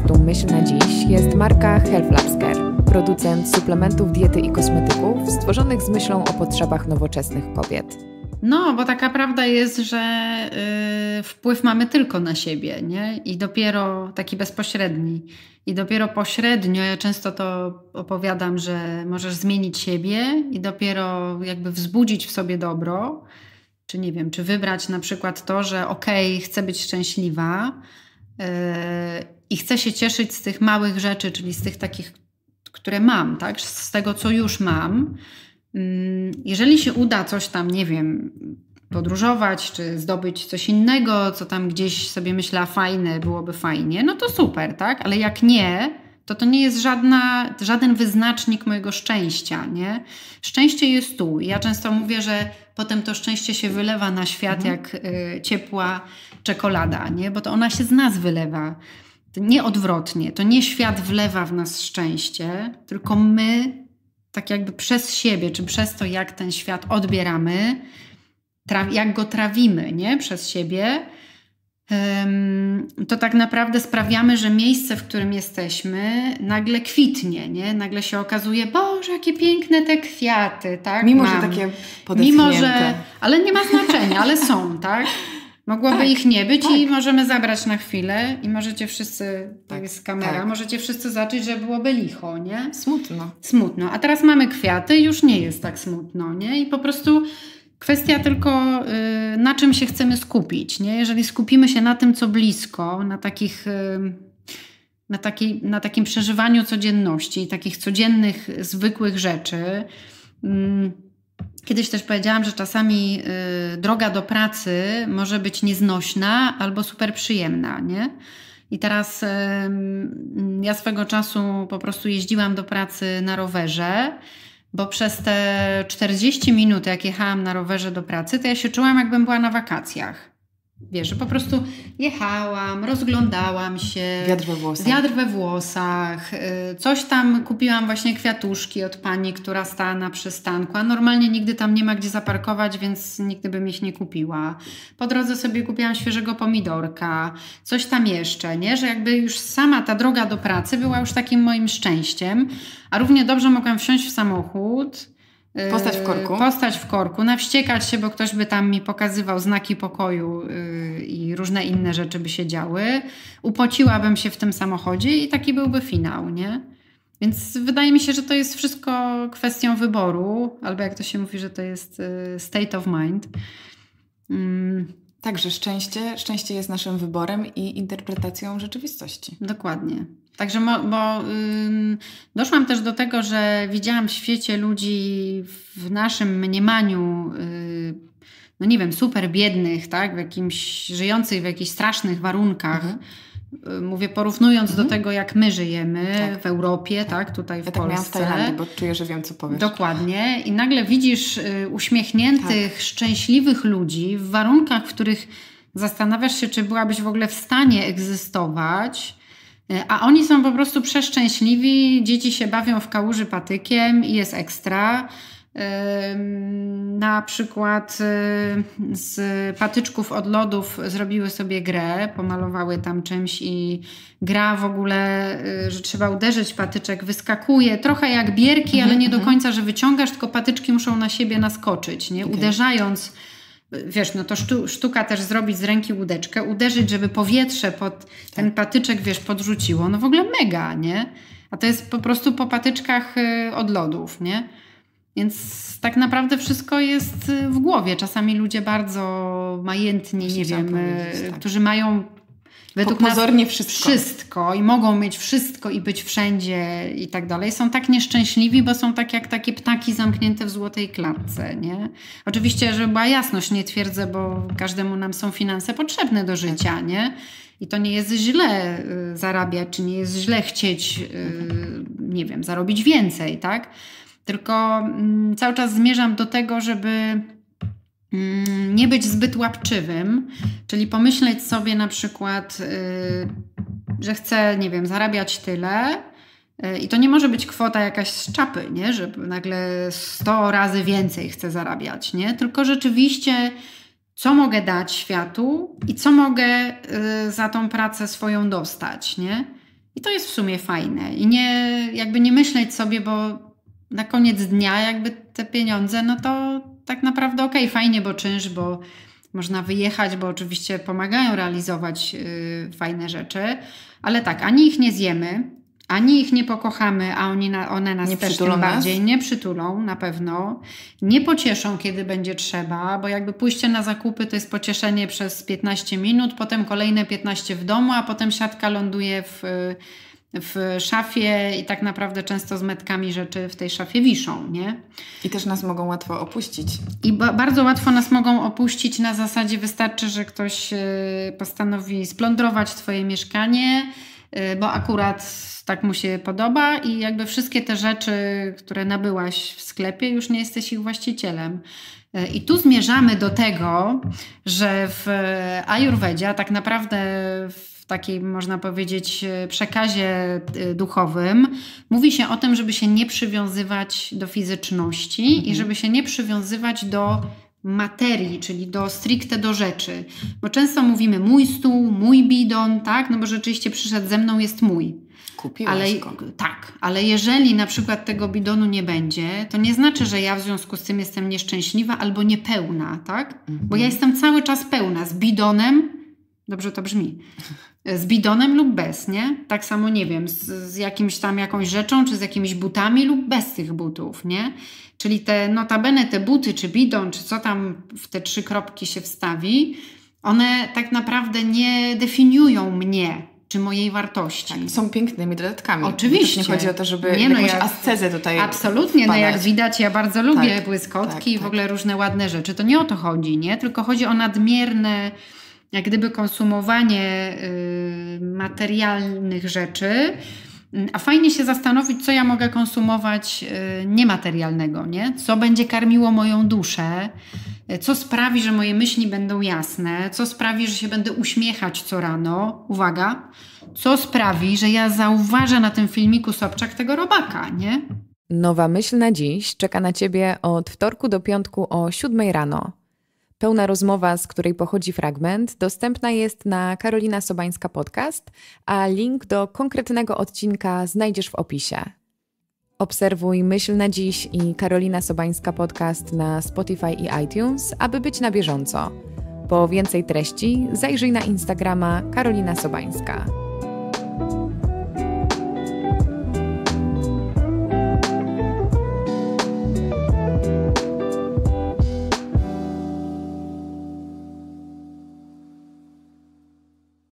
podcastu Myśl na Dziś jest marka Health Labs Care, producent suplementów diety i kosmetyków stworzonych z myślą o potrzebach nowoczesnych kobiet. No, bo taka prawda jest, że yy, wpływ mamy tylko na siebie, nie? I dopiero taki bezpośredni. I dopiero pośrednio, ja często to opowiadam, że możesz zmienić siebie i dopiero jakby wzbudzić w sobie dobro, czy nie wiem, czy wybrać na przykład to, że okej, okay, chcę być szczęśliwa, y, i chcę się cieszyć z tych małych rzeczy, czyli z tych takich, które mam, tak? z tego, co już mam. Mm, jeżeli się uda coś tam, nie wiem, podróżować, czy zdobyć coś innego, co tam gdzieś sobie myśla fajne, byłoby fajnie, no to super, tak? Ale jak nie, to to nie jest żadna, żaden wyznacznik mojego szczęścia, nie? Szczęście jest tu. Ja często mówię, że potem to szczęście się wylewa na świat mhm. jak y, ciepła czekolada, nie? Bo to ona się z nas wylewa. To nie odwrotnie, to nie świat wlewa w nas szczęście, tylko my, tak jakby przez siebie, czy przez to, jak ten świat odbieramy, jak go trawimy nie? przez siebie, to tak naprawdę sprawiamy, że miejsce, w którym jesteśmy, nagle kwitnie, nie? Nagle się okazuje, Boże, jakie piękne te kwiaty, tak? Mimo, Mam. że takie podetchnięte. Mimo, że... Ale nie ma znaczenia, ale są, tak? Mogłoby tak, ich nie być tak. i możemy zabrać na chwilę i możecie wszyscy, tak, jest tak, kamera, tak. możecie wszyscy zacząć, że byłoby licho, nie? Smutno. Smutno. A teraz mamy kwiaty już nie jest tak smutno, nie? I po prostu kwestia tylko y, na czym się chcemy skupić, nie? Jeżeli skupimy się na tym, co blisko, na takich... Y, na, taki, na takim przeżywaniu codzienności, takich codziennych, zwykłych rzeczy, y, Kiedyś też powiedziałam, że czasami y, droga do pracy może być nieznośna albo super przyjemna, nie? I teraz y, ja swego czasu po prostu jeździłam do pracy na rowerze, bo przez te 40 minut, jak jechałam na rowerze do pracy, to ja się czułam, jakbym była na wakacjach. Wiesz, że po prostu jechałam, rozglądałam się. Wiatr we włosach. Wiatr we włosach. Y, coś tam kupiłam właśnie kwiatuszki od pani, która stała na przystanku, a normalnie nigdy tam nie ma gdzie zaparkować, więc nigdy bym ich nie kupiła. Po drodze sobie kupiłam świeżego pomidorka, coś tam jeszcze, nie? Że jakby już sama ta droga do pracy była już takim moim szczęściem, a równie dobrze mogłam wsiąść w samochód, Yy, postać w korku. Postać w korku. Nawściekać się, bo ktoś by tam mi pokazywał znaki pokoju yy, i różne inne rzeczy by się działy. Upociłabym się w tym samochodzie i taki byłby finał, nie? Więc wydaje mi się, że to jest wszystko kwestią wyboru, albo jak to się mówi, że to jest yy, state of mind. Mm. Także szczęście, szczęście jest naszym wyborem i interpretacją rzeczywistości. Dokładnie. Także mo, bo doszłam też do tego, że widziałam w świecie ludzi w naszym mniemaniu, y, no nie wiem, super biednych, tak, w jakimś, żyjących w jakichś strasznych warunkach. Mhm Y, mówię, porównując mhm. do tego, jak my żyjemy tak. w Europie tak, tutaj w tak Polsce. w Tajlandii, bo czuję, że wiem, co powiesz. Dokładnie. I nagle widzisz y, uśmiechniętych, tak. szczęśliwych ludzi w warunkach, w których zastanawiasz się, czy byłabyś w ogóle w stanie egzystować, y, a oni są po prostu przeszczęśliwi, dzieci się bawią w kałuży patykiem i jest ekstra. Na przykład y, z patyczków od lodów zrobiły sobie grę, pomalowały tam czymś i gra w ogóle, y, że trzeba uderzyć, patyczek wyskakuje, trochę jak bierki, ale mhm, nie do mhm. końca, że wyciągasz, tylko patyczki muszą na siebie naskoczyć, nie? Uderzając y, wiesz, no to sztuka też zrobić z ręki łódeczkę, uderzyć, żeby powietrze pod ten tak. patyczek, wiesz, podrzuciło. No w ogóle mega, nie? A to jest po prostu po patyczkach od lodów, nie? Więc tak naprawdę wszystko jest y, w głowie. Czasami ludzie bardzo majętni, nie wiem, y, tak. którzy mają według pozornie wszystko. wszystko i mogą mieć wszystko i być wszędzie i tak dalej, są tak nieszczęśliwi, bo są tak jak takie ptaki zamknięte w złotej klatce, nie? Oczywiście, żeby była jasność, nie twierdzę, bo każdemu nam są finanse potrzebne do życia, tak. nie? I to nie jest źle y, zarabiać, czy nie jest źle chcieć, mhm. nie wiem, zarobić więcej, tak? Tylko mm, cały czas zmierzam do tego, żeby mm, nie być zbyt łapczywym, czyli pomyśleć sobie na przykład, y, że chcę, nie wiem, zarabiać tyle. Y, I to nie może być kwota jakaś z czapy, nie? że nagle 100 razy więcej chcę zarabiać, nie? tylko rzeczywiście co mogę dać światu i co mogę y, za tą pracę swoją dostać. Nie? I to jest w sumie fajne. I nie, jakby nie myśleć sobie, bo na koniec dnia jakby te pieniądze, no to tak naprawdę okej, okay, fajnie, bo czynsz, bo można wyjechać, bo oczywiście pomagają realizować yy, fajne rzeczy, ale tak, ani ich nie zjemy, ani ich nie pokochamy, a oni na, one nas nie też tym bardziej nie przytulą na pewno, nie pocieszą, kiedy będzie trzeba, bo jakby pójście na zakupy to jest pocieszenie przez 15 minut, potem kolejne 15 w domu, a potem siatka ląduje w. Yy, w szafie i tak naprawdę często z metkami rzeczy w tej szafie wiszą, nie? I też nas mogą łatwo opuścić. I ba bardzo łatwo nas mogą opuścić na zasadzie wystarczy, że ktoś y, postanowi splądrować twoje mieszkanie, y, bo akurat tak mu się podoba i jakby wszystkie te rzeczy, które nabyłaś w sklepie, już nie jesteś ich właścicielem. Y, I tu zmierzamy do tego, że w Ajurwedzie, tak naprawdę w w takim, można powiedzieć, e, przekazie e, duchowym mówi się o tym, żeby się nie przywiązywać do fizyczności mhm. i żeby się nie przywiązywać do materii, czyli do stricte do rzeczy. Bo często mówimy mój stół, mój bidon, tak? No bo rzeczywiście przyszedł ze mną, jest mój. Kupiłeś ale, go. Tak, ale jeżeli na przykład tego bidonu nie będzie, to nie znaczy, że ja w związku z tym jestem nieszczęśliwa albo niepełna, tak? Mhm. Bo ja mhm. jestem cały czas pełna z bidonem, Dobrze to brzmi. E, z bidonem lub bez, nie? Tak samo, nie wiem, z, z jakimś tam jakąś rzeczą, czy z jakimiś butami lub bez tych butów, nie? Czyli te, notabene te buty, czy bidon, czy co tam w te trzy kropki się wstawi, one tak naprawdę nie definiują mnie, czy mojej wartości. Tak, są pięknymi dodatkami. Oczywiście. Nie chodzi o to, żeby nie, no jakąś jak, ascezę tutaj Absolutnie, no wpadać. no jak widać ja bardzo lubię tak, błyskotki tak, i w tak. ogóle różne ładne rzeczy. To nie o to chodzi, nie? Tylko chodzi o nadmierne jak gdyby konsumowanie y, materialnych rzeczy, mm, a fajnie się zastanowić, co ja mogę konsumować y, niematerialnego, nie? co będzie karmiło moją duszę, y, co sprawi, że moje myśli będą jasne, co sprawi, że się będę uśmiechać co rano. Uwaga, co sprawi, że ja zauważę na tym filmiku Sobczak tego robaka, nie? Nowa myśl na dziś czeka na Ciebie od wtorku do piątku o 7 rano. Pełna rozmowa, z której pochodzi fragment, dostępna jest na Karolina Sobańska Podcast, a link do konkretnego odcinka znajdziesz w opisie. Obserwuj Myśl na Dziś i Karolina Sobańska Podcast na Spotify i iTunes, aby być na bieżąco. Po więcej treści zajrzyj na Instagrama Karolina Sobańska.